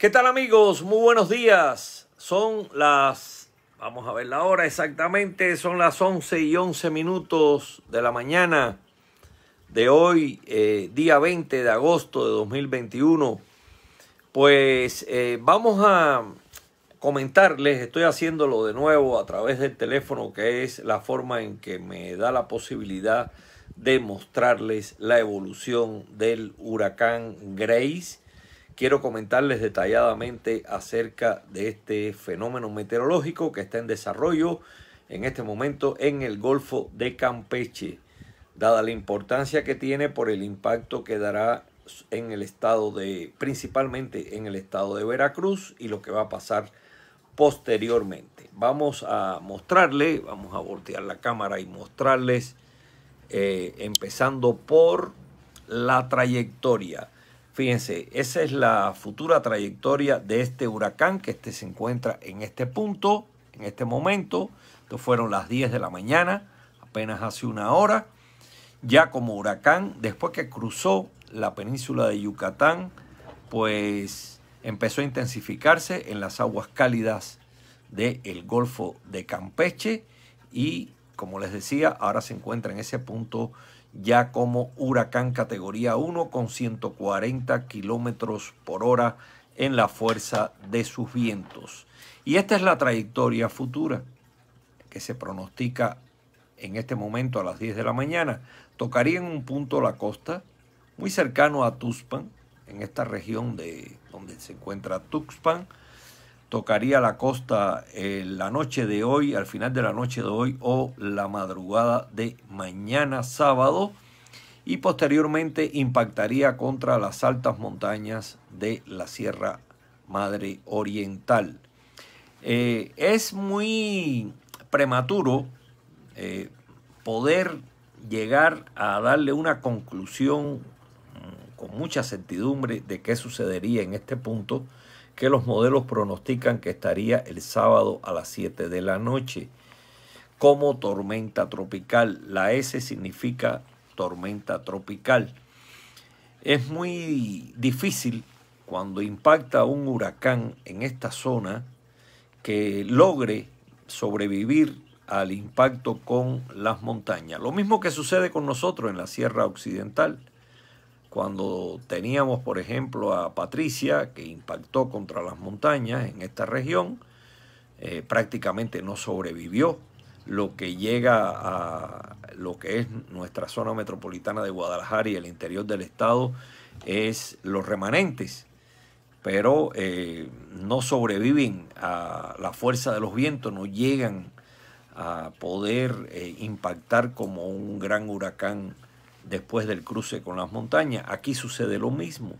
¿Qué tal amigos? Muy buenos días. Son las, vamos a ver la hora exactamente, son las 11 y 11 minutos de la mañana de hoy, eh, día 20 de agosto de 2021. Pues eh, vamos a comentarles, estoy haciéndolo de nuevo a través del teléfono, que es la forma en que me da la posibilidad de mostrarles la evolución del huracán Grace quiero comentarles detalladamente acerca de este fenómeno meteorológico que está en desarrollo en este momento en el Golfo de Campeche, dada la importancia que tiene por el impacto que dará en el estado de, principalmente en el estado de Veracruz y lo que va a pasar posteriormente. Vamos a mostrarle, vamos a voltear la cámara y mostrarles, eh, empezando por la trayectoria. Fíjense, esa es la futura trayectoria de este huracán que este se encuentra en este punto, en este momento. Esto fueron las 10 de la mañana, apenas hace una hora. Ya como huracán, después que cruzó la península de Yucatán, pues empezó a intensificarse en las aguas cálidas del Golfo de Campeche y como les decía, ahora se encuentra en ese punto ya como huracán categoría 1 con 140 kilómetros por hora en la fuerza de sus vientos. Y esta es la trayectoria futura que se pronostica en este momento a las 10 de la mañana. Tocaría en un punto la costa, muy cercano a Tuxpan, en esta región de donde se encuentra Tuxpan, tocaría la costa eh, la noche de hoy, al final de la noche de hoy o la madrugada de mañana sábado y posteriormente impactaría contra las altas montañas de la Sierra Madre Oriental. Eh, es muy prematuro eh, poder llegar a darle una conclusión mm, con mucha certidumbre de qué sucedería en este punto, que los modelos pronostican que estaría el sábado a las 7 de la noche como tormenta tropical. La S significa tormenta tropical. Es muy difícil cuando impacta un huracán en esta zona que logre sobrevivir al impacto con las montañas. Lo mismo que sucede con nosotros en la Sierra Occidental cuando teníamos, por ejemplo, a Patricia, que impactó contra las montañas en esta región, eh, prácticamente no sobrevivió. Lo que llega a lo que es nuestra zona metropolitana de Guadalajara y el interior del estado es los remanentes, pero eh, no sobreviven a la fuerza de los vientos, no llegan a poder eh, impactar como un gran huracán después del cruce con las montañas. Aquí sucede lo mismo,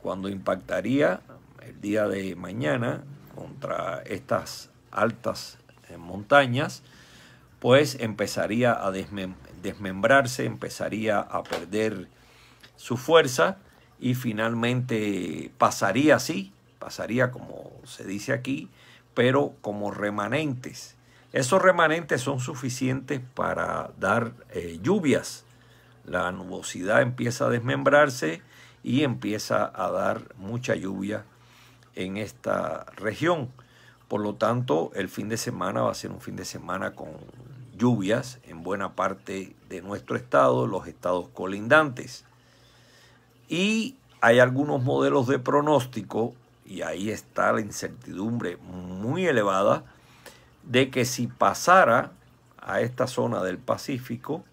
cuando impactaría el día de mañana contra estas altas eh, montañas, pues empezaría a desmembrarse, empezaría a perder su fuerza y finalmente pasaría así, pasaría como se dice aquí, pero como remanentes. Esos remanentes son suficientes para dar eh, lluvias la nubosidad empieza a desmembrarse y empieza a dar mucha lluvia en esta región. Por lo tanto, el fin de semana va a ser un fin de semana con lluvias en buena parte de nuestro estado, los estados colindantes. Y hay algunos modelos de pronóstico, y ahí está la incertidumbre muy elevada, de que si pasara a esta zona del Pacífico,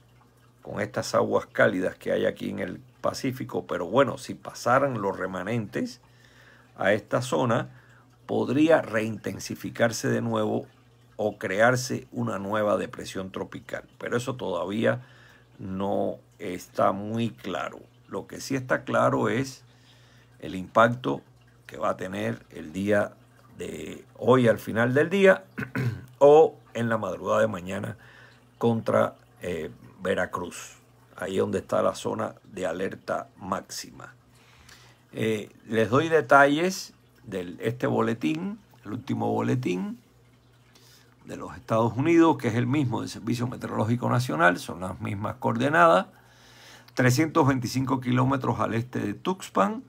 con estas aguas cálidas que hay aquí en el Pacífico, pero bueno, si pasaran los remanentes a esta zona, podría reintensificarse de nuevo o crearse una nueva depresión tropical. Pero eso todavía no está muy claro. Lo que sí está claro es el impacto que va a tener el día de hoy al final del día o en la madrugada de mañana contra eh, Veracruz, ahí donde está la zona de alerta máxima. Eh, les doy detalles de este boletín, el último boletín de los Estados Unidos, que es el mismo del Servicio Meteorológico Nacional, son las mismas coordenadas, 325 kilómetros al este de Tuxpan,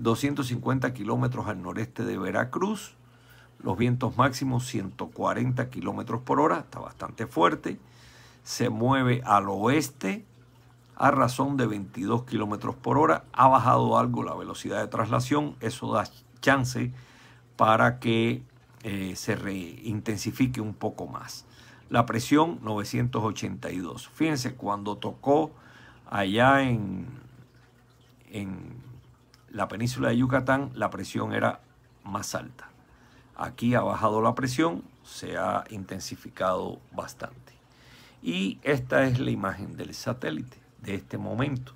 250 eh, kilómetros al noreste de Veracruz, los vientos máximos 140 kilómetros por hora, está bastante fuerte, se mueve al oeste a razón de 22 kilómetros por hora. Ha bajado algo la velocidad de traslación, eso da chance para que eh, se reintensifique un poco más. La presión 982. Fíjense, cuando tocó allá en, en la península de Yucatán, la presión era más alta. Aquí ha bajado la presión, se ha intensificado bastante. Y esta es la imagen del satélite de este momento.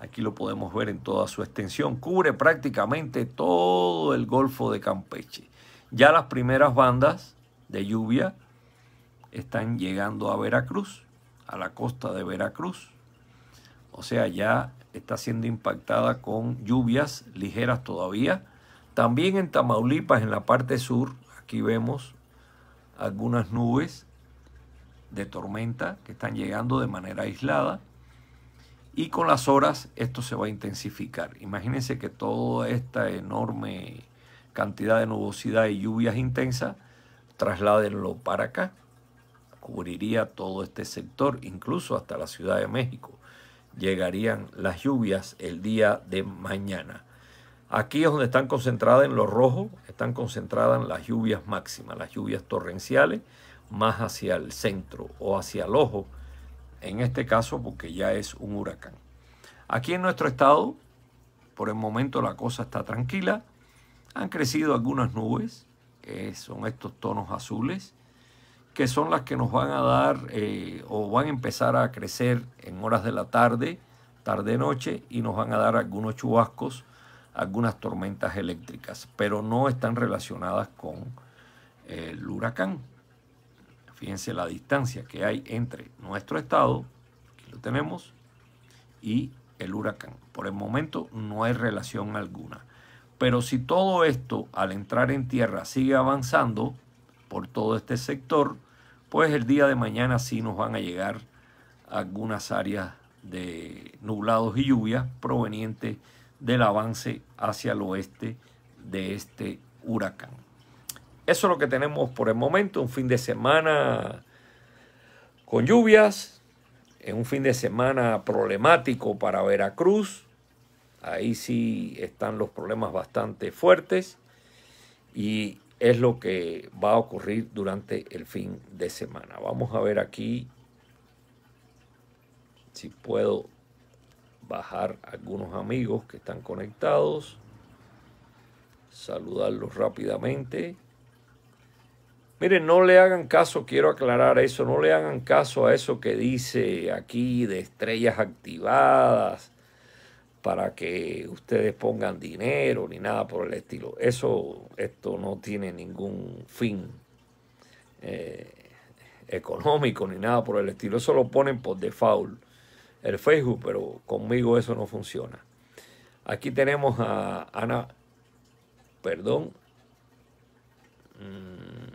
Aquí lo podemos ver en toda su extensión. Cubre prácticamente todo el Golfo de Campeche. Ya las primeras bandas de lluvia están llegando a Veracruz, a la costa de Veracruz. O sea, ya está siendo impactada con lluvias ligeras todavía. También en Tamaulipas, en la parte sur, aquí vemos algunas nubes de tormenta que están llegando de manera aislada y con las horas esto se va a intensificar. Imagínense que toda esta enorme cantidad de nubosidad y lluvias intensas, trasládenlo para acá, cubriría todo este sector, incluso hasta la Ciudad de México. Llegarían las lluvias el día de mañana. Aquí es donde están concentradas en lo rojo, están concentradas las lluvias máximas, las lluvias torrenciales más hacia el centro o hacia el ojo, en este caso porque ya es un huracán. Aquí en nuestro estado, por el momento la cosa está tranquila, han crecido algunas nubes, que son estos tonos azules, que son las que nos van a dar eh, o van a empezar a crecer en horas de la tarde, tarde-noche, y nos van a dar algunos chubascos, algunas tormentas eléctricas, pero no están relacionadas con el huracán. Fíjense la distancia que hay entre nuestro estado, que lo tenemos, y el huracán. Por el momento no hay relación alguna. Pero si todo esto al entrar en tierra sigue avanzando por todo este sector, pues el día de mañana sí nos van a llegar algunas áreas de nublados y lluvias provenientes del avance hacia el oeste de este huracán. Eso es lo que tenemos por el momento, un fin de semana con lluvias, es un fin de semana problemático para Veracruz. Ahí sí están los problemas bastante fuertes y es lo que va a ocurrir durante el fin de semana. Vamos a ver aquí si puedo bajar algunos amigos que están conectados, saludarlos rápidamente. Miren, no le hagan caso, quiero aclarar eso, no le hagan caso a eso que dice aquí de estrellas activadas para que ustedes pongan dinero ni nada por el estilo. Eso, esto no tiene ningún fin eh, económico ni nada por el estilo. Eso lo ponen por default el Facebook, pero conmigo eso no funciona. Aquí tenemos a Ana, perdón. Mm,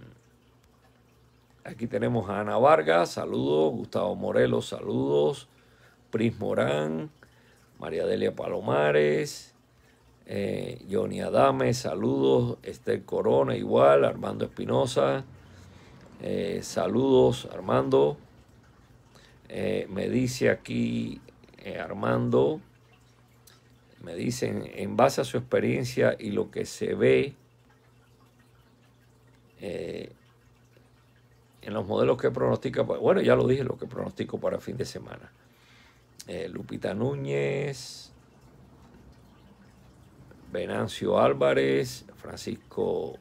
Aquí tenemos a Ana Vargas, saludos. Gustavo Morelos, saludos. Pris Morán, María Delia Palomares, eh, Johnny Adame, saludos. Esther Corona, igual. Armando Espinosa, eh, saludos, eh, Armando. me dice aquí Armando, me dicen, en base a su experiencia y lo que se ve, en los modelos que pronostica, bueno, ya lo dije, lo que pronostico para fin de semana. Eh, Lupita Núñez, Venancio Álvarez, Francisco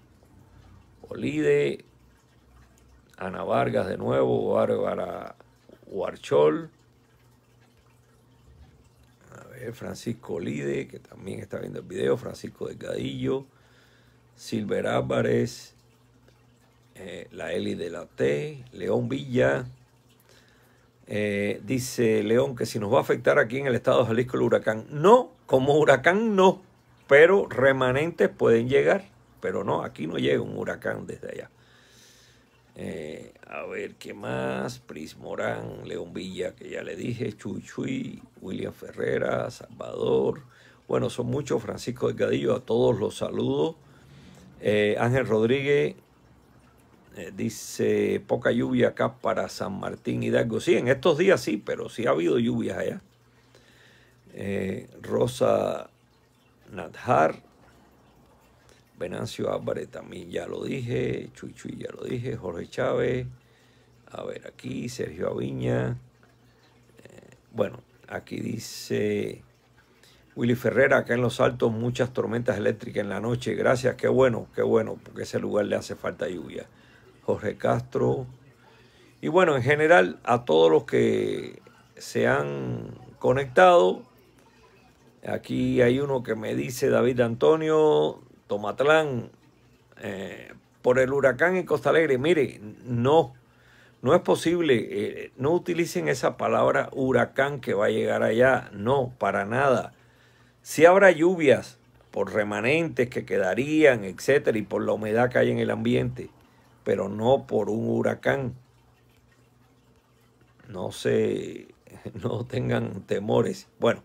Olide, Ana Vargas de nuevo, Bárbara Huarchol, Francisco Olide, que también está viendo el video, Francisco Delgadillo, Silver Álvarez, eh, la Eli de la T, León Villa. Eh, dice León que si nos va a afectar aquí en el estado de Jalisco el huracán. No, como huracán no, pero remanentes pueden llegar, pero no, aquí no llega un huracán desde allá. Eh, a ver, ¿qué más? Pris Morán, León Villa, que ya le dije, Chuy Chuy, William Ferrera, Salvador. Bueno, son muchos. Francisco Delgadillo, a todos los saludos. Ángel Rodríguez, eh, dice, poca lluvia acá para San Martín Hidalgo. Sí, en estos días sí, pero sí ha habido lluvias allá. Eh, Rosa Nadjar, Venancio Álvarez también ya lo dije, Chuy Chuy ya lo dije, Jorge Chávez, a ver aquí, Sergio Aviña. Eh, bueno, aquí dice Willy Ferrera, acá en Los Altos muchas tormentas eléctricas en la noche. Gracias, qué bueno, qué bueno, porque ese lugar le hace falta lluvia. Jorge Castro. Y bueno, en general a todos los que se han conectado. Aquí hay uno que me dice David Antonio Tomatlán, eh, por el huracán en Costa Alegre. Mire, no, no es posible. Eh, no utilicen esa palabra huracán que va a llegar allá. No, para nada. Si habrá lluvias por remanentes que quedarían, etcétera, y por la humedad que hay en el ambiente pero no por un huracán. No se, no tengan temores. Bueno,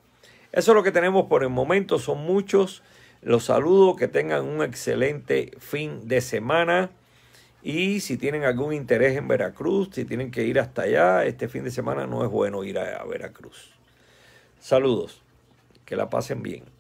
eso es lo que tenemos por el momento. Son muchos. Los saludo. Que tengan un excelente fin de semana. Y si tienen algún interés en Veracruz, si tienen que ir hasta allá, este fin de semana no es bueno ir a Veracruz. Saludos. Que la pasen bien.